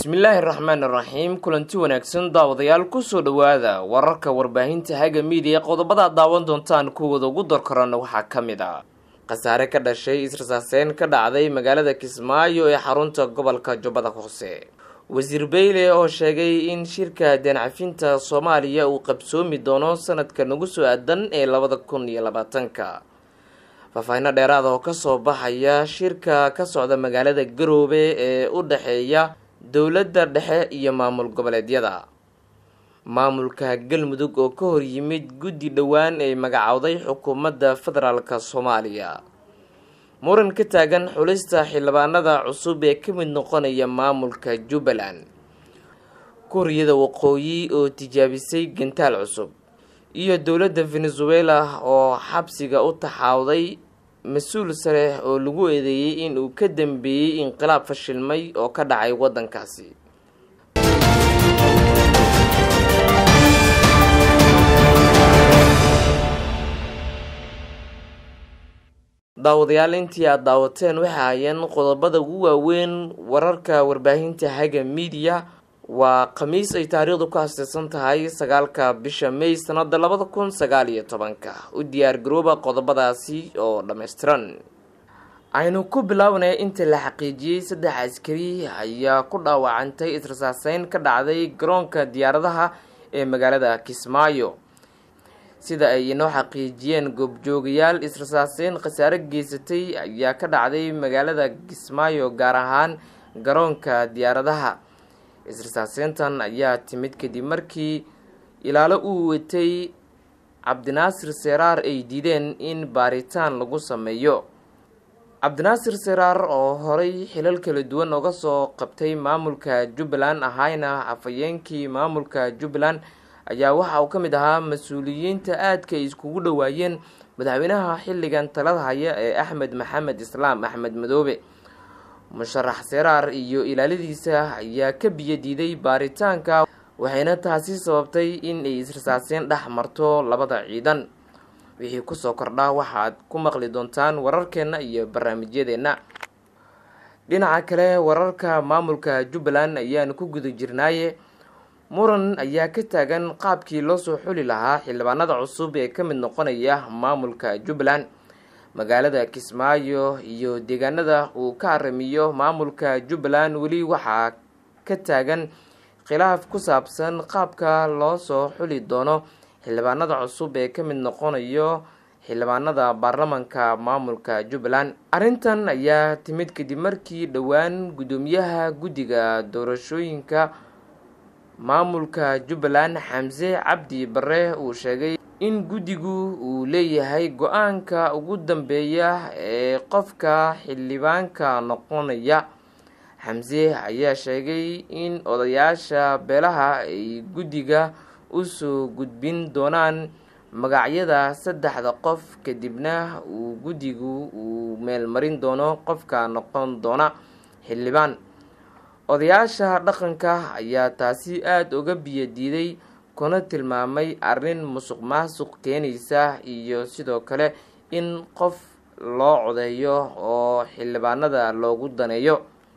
bismillaahi raxmaan raxiim kulanti wanaagsan daawadayaal kusoo dhowaada wararka warbaahinta haga miidiya qodobadaa daawan doontaan kuwooda ugu dorkaran waxaa ka mid a ah. khasaare ka dhashay israsaaseen ka dhacday magaalada kismaayo ee xarunta gobolka jubbada hoose wasiir beyle oo sheegay in shirka deencafinta soomaaliya uu qabsoomi doono sanadka nagu soo aadan ee labada kun iyo labaatanka faahfaahino dheeraada ah oo kasoo baxaya shirka ka socda magaalada garoobe ee u dhexeeya dowladda dhexe iyo maamul goboleedyada maamulka galmudug oo ka hor yimid guddi dhowaan ay magacowday xukuumadda federaalk soomaaliya muran ka taagan xulista xildhibaanada cusub ee ka mid noqonaya maamulka jubbaland kuuriyada waqooyi oo tijaabisay gantaal cusub iyo dowladda venezuela oo xabsiga u taxaawday mas-uul sareex oo lagu eedeeyey in uu ka dambeeyey inqilaab fashilmay oo ka dhacay waddankaasi daawadayaal intii aad daawateen waxay ahaayeen qodobada ugu waaweyn wararka warbaahinta haga miidiya waa khamiis ay taariikhdu ku hastirsan tahay sagaalka bisha may sannada labada kun sagaal iyo tobanka u diyaar garooba qodobadaasi oo dhammaystiran aynu ku bilaabanaya intii la xaqiijiyey saddex askari ayaa ku dhaawacantay israsaaseyn ka dhacday garoonka diyaaradaha ee magaalada kismaayo sida ay inoo xaqiijiyeen goobjoogayaal israsaaseyn khasaare geysatay ayaa ka dhacday magaalada kismaayo gaar ahaan garoonka diyaaradaha isrisaasiintan ayaa timid kadib markii ilaalo uu watay cabdinaasir seraar ay diideen in baaritaan lagu sameeyo cabdinaasir seraar oo horay xilal kala duwan uga soo qabtay maamulka jubbaland ahayna afhayeenkii maamulka jubbaland ayaa waxa uu ka mid ahaa mas-uuliyiinta aadka ay iskugu dhowaayeen madaxweynaha xilligan talada haya ee axmed maxamed islaam axmed madoobe musharax seraar iyo ilaalidiisa ayaa ka biyo diiday baaritaanka waxayna taasi sababtay in ay israsaaseen dhex marto labada ciidan wixii kusoo kordhaa waxaad ku maqli doontaan wararkeenna iyo barnaamijyadeenna dhinaca kale wararka maamulka jubbaland ayaan ku guda jirnaaye muran ayaa ka taagan qaabkii loo soo xuli lahaa xildhibaanada cusub ee ka mid noqonaya maamulka jubbaland magaalada kismaayo iyo deegaanada uu ka haramiyo maamulka jubbaland weli waxaa ka taagan khilaaf ku saabsan qaabka loo soo xuli doono xildhibaanada cusub ee ka mid noqonayo xildhibaanada baarlamanka maamulka jubbaland arrintan ayaa timid kadib markii dhowaan guddoomiyaha guddiga doorashooyinka maamulka jubbaland xamse cabdi barre uu sheegay in guddigu uu leeyahay go-aanka ugu dambeeya ee qofka xildhibaanka noqonaya xamse ayaa sheegay in odayaasha beelaha ay guddiga u soo gudbin doonaan magacyada saddexda qof kadibna uu guddigu uu meelmarin doono qofka noqon doona xildhibaan odayaasha dhaqanka ayaa taasi aada uga biyo diiday kuna tilmaamay arrin musuq maasuq keenaysa iyo sidoo kale in qof loo codeeyo oo xildhibaanada loogu daneeyo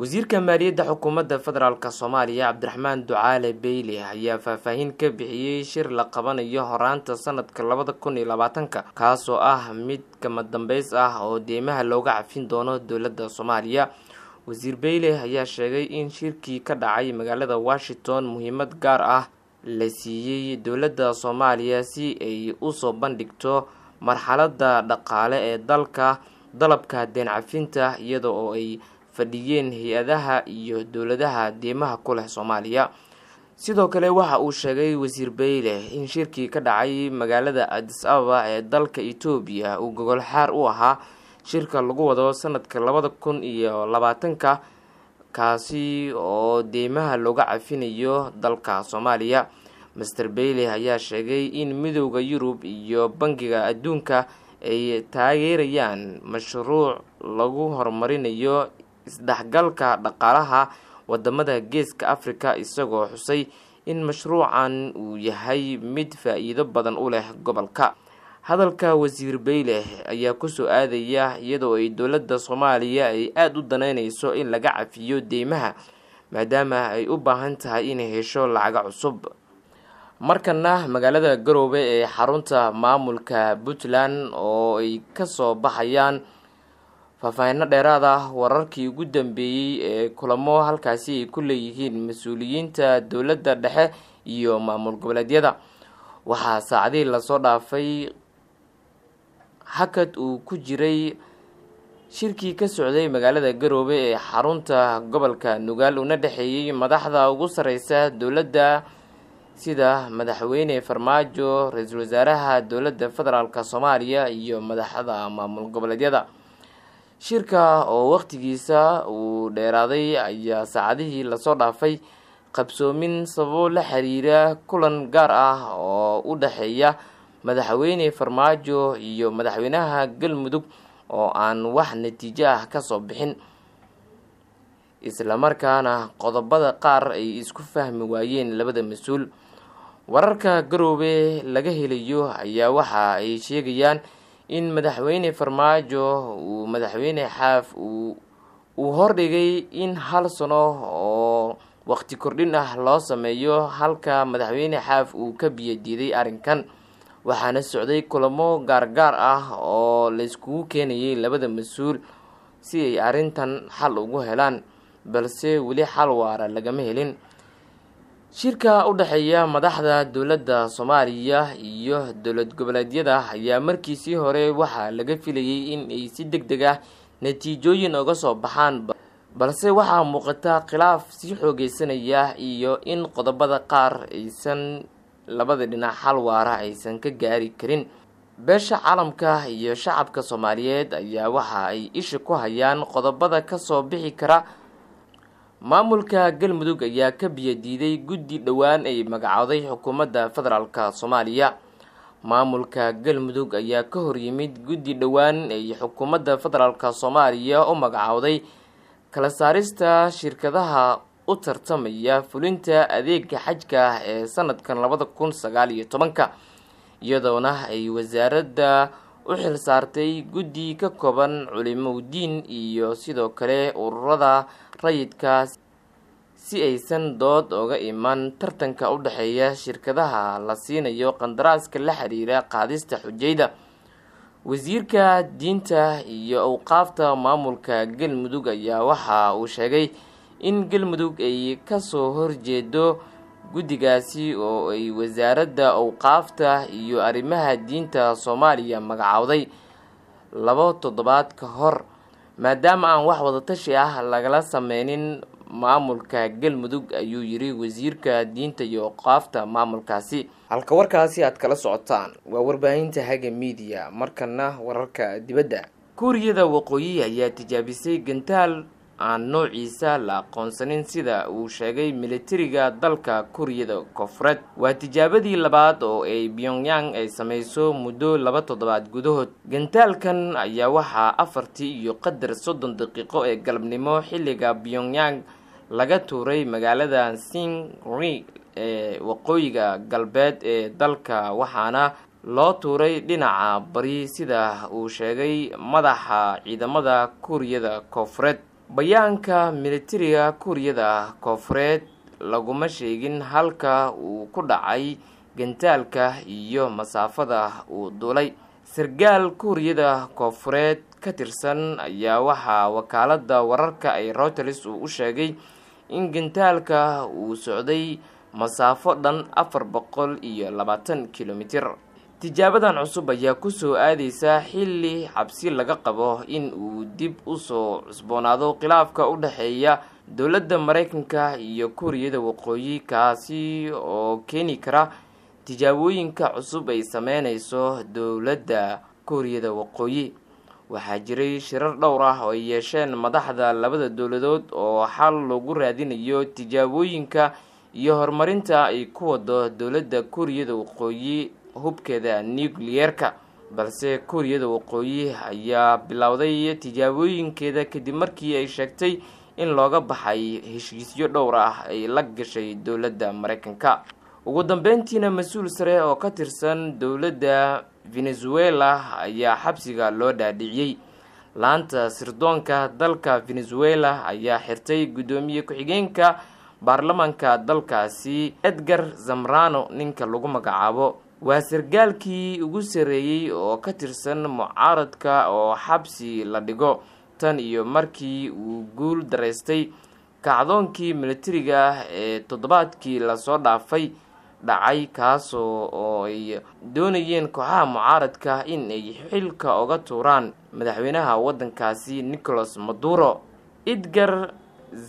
wasiirka maaliyadda xukuumadda federaalk soomaaliya cabdiraxmaan ducaale beyli ayaa faahfaahin ka bixiyey shir la qabanayo horaanta sanadka labada kun iyo labaatanka kaasoo ah mid kama kamadanbeys ah oo deemaha looga cafin doono dowladda soomaaliya wasiir beyli ayaa sheegay in shirkii ka dhacay magaalada washington muhiimad gaar ah la siiyey dowladda soomaaliya si ay usoo bandhigto marxaladda dhaqaale ee dalka dalabka deencafinta cafinta iyada oo ay fadhiyeen hay-adaha iyo dowladaha deemaha ku leh soomaaliya sidoo kale waxa uu sheegay wasiir beyle eh, in shirkii ka dhacay magaalada adis ababa ee dalka etoobiya uu gogol xaar u ahaa shirka lagu wado sanadka labada kun iyo labaatanka kaasi oo deymaha looga cafinayo dalka soomaaliya master bailey ayaa sheegay in midooda yurub iyo bangiga adduunka ay taageerayaan mashruuc lagu horumarinayo isdhexgalka dhaqaalaha wadamada geeska afrika isagoo xusay in mashruucan uu yahay mid faa-iido badan u leh gobolka hadalka wasiir beyle ayaa kusoo aadaya iyadoo ay dowladda soomaaliya ay aada u danaynayso in laga cafiyo deymaha maadaama ay u baahan tahay inay hesho lacaga cusub markana magaalada garoowe ee xarunta maamulka puntland oo ay kasoo baxayaan faahfaahino dheeraad ah wararkii ugu dambeeyey ee kulamo halkaasi ay ku leeyihiin mas-uuliyiinta dowladda dhexe iyo maamul goboleedyada waxaa saacadihii lasoo dhaafay hakad uu ku jiray shirkii ka socday magaalada garoobe ee xarunta gobolka nugaal uuna dhexeeyey madaxda ugu sarreysa dowladda sida madaxweyne farmaajo ra-iisul wasaaraha dowladda federaalk soomaaliya iyo madaxda maamul goboleedyada shirka oo waqtigiisa uu dheeraaday ayaa saacadihii lasoo dhaafay qabsoomin sababo la xiriira kulan gaar ah oo u dhexeeya madaxweyne farmaajo iyo madaxweynaha galmudug oo aan wax natiijo ah kasoo bixin islamarkaana qodobada qaar ay isku fahmi waayeen labada mas-uul wararka garoobe laga helayo ayaa waxa ay sheegayaan in madaxweyne farmaajo uu madaxweyne xaaf uu hordhigay in hal sano oo waqti kordhin ah loo sameeyo halka madaxweyne xaaf uu ka biya-diiday arrinkan waxaana socday kulamo gaargaar ah oo layskugu keenayay labada mas-uul si ay arrintan xal ugu helaan balse weli xal waara lagama helin shirka u dhexeeya madaxda dowladda soomaaliya iyo dowlad goboleedyada ayaa markiisii hore waxaa laga filayay in ay si deg deg ah natiijooyin uga soo baxaan balse waxaa muuqata khilaaf sii xoogeysanaya iyo in qodobada qaar aysan labada dhinac xal waara aysan ka gaari karin beesha caalamka iyo shacabka soomaaliyeed ayaa waxa ay isha ku hayaan qodobada kasoo bixi kara maamulka galmudug ayaa ka biya-diiday guddi dhowaan ay magacowday xukuumadda federaalk soomaaliya maamulka galmudug ayaa ka horyimid guddi dhowaan ay xukuumadda federaalk soomaaliya u magacowday kala saarista shirkadaha u tartamaya fulinta adeega xajka ah ee sanadkan labada kun sagaal iyo tobanka iyadoona ay wasaaradda u xil saartay guddi ka kooban culimow diin iyo sidoo kale ururada rayidka si aysan dood oga iman tartanka u dhexeeya shirkadaha la siinayo qandaraaska la xiriira qaadista xujayda wasiirka diinta iyo awqaafta maamulka galmudug ayaa waxa uu sheegay in galmudug ay kasoo horjeedo guddigaasi oo ay wasaaradda awqaafta iyo arrimaha diinta soomaaliya magacowday labo toddobaad ka hor maadaama aan wax wadatashi ah lagala sameynin maamulka galmudug ayuu yiri wasiirka diinta iyo awqaafta maamulkaasi halka warkaasi aad kala socotaan waa warbaahinta haga miidiya markana wararka dibadda kuuriyada waqooyi ayaa tijaabisay gantaal aan noociisa la aqoonsanin sida uu sheegay militariga dalka kuuriyada koonfureed waa tijaabadii labaad oo ay pyongyang ay samayso muddo laba toddobaad gudahood gantaalkan ayaa waxaa afartii iyo qadar soddon daqiiqo ee galabnimo xilliga pyongyang laga tuuray magaalada sinri ee waqooyiga galbeed ee dalka waxaana loo tuuray dhinaca bari sida uu sheegay madaxa ciidamada kuuriyada koonfureed bayaanka militariga kuuriyada ah koofureed laguma sheegin halka uu ku dhacay gantaalka iyo masaafada uu duulay sarkaal kuuriyada koofureed ka tirsan ayaa waxaa wakaalada wararka ay routers uu u sheegay in gantaalka uu socday masaafo dhan afar boqol iyo labaatan kilomitir tijaabadan cusub ayaa kusoo aadaysa xilli xabsi laga qabo in uu dib usoo cusboonaado khilaafka u dhexeeya dowladda maraykanka iyo kuuriyada waqooyi kaasi oo keeni kara tijaabooyinka cusub ay sameynayso dowladda kuuriyada waqooyi waxaa jiray shirar dhowr ah oo ay yeesheen madaxda labada dowladood oo xal lagu raadinayo tijaabooyinka iyo horumarinta ay ku wado dowladda kuuriyada waqooyi hubkeeda nucleyeerka balse kuuriyada waqooyi ayaa bilowday tijaabooyinkeeda kadib markii ay sheegtay in looga baxay heshiisyo dhowr ah ay la gashay dowladda maraykanka ugu dambeyntiina mas-uul sare oo ka tirsan dowladda venezuela ayaa xabsiga loo dhaadhiciyey laanta sirdoonka dalka venezuela ayaa xirtay guddoomiye ku-xigeenka baarlamaanka dalkaasi edgar zamrano ninka lagu magacaabo waa sargaalkii ugu sarreeyey oo ka tirsan mucaaradka oo xabsi la dhigo tan iyo markii uu guul daraystay kacdoonkii milatariga ah ee toddobaadkii lasoo dhaafay dhacay kaasoo oo ay doonayeen kooxaha mucaaradka in ay xilka oga tuuraan madaxweynaha waddankaasi nicholas maduro edgar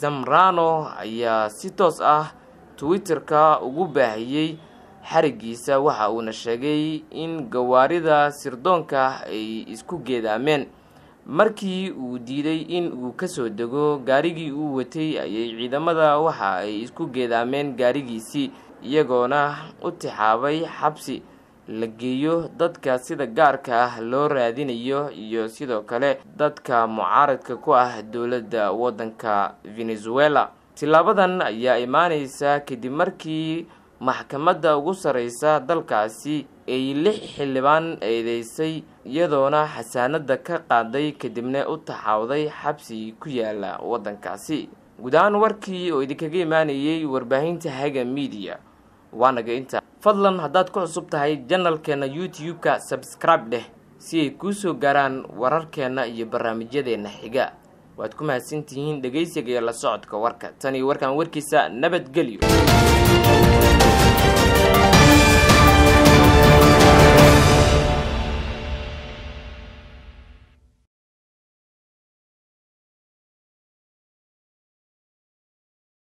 zamrano ayaa si toos ah twitter-ka ugu baahiyey xarigiisa waxa uuna sheegay in gawaarida sirdoonka ay isku geedaameen markii uu diiday in uu kasoo dego gaarigii uu watay ayay ciidamada waxa ay isku geedaameen gaarigiisii iyagoona u tixaabay xabsi la geeyo dadka sida gaarka ah loo raadinayo iyo sidoo kale dadka mucaaradka ku ah dowladda waddanka venezuela tilaabadan ayaa imaaneysa kadib markii maxkamadda ugu sarreysa dalkaasi ay lix xildhibaan eedeysay iyadoona xasaanada ka qaaday kadibna u taxaawday xabsi ku yaala waddankaasi guud warkii oo idinkaga imaanayay warbaahinta haga miidiya waanaga intaa fadlan haddaad ku cusub tahay janalkeenna youtube-ka sabskribe dheh si ay kuu soo gaaraan wararkeenna iyo barnaamijyadeenna xiga waad ku mahadsantihiin dhegaysiga iyo la socodka warka tan iyo warkan warkiisa nabadgelyo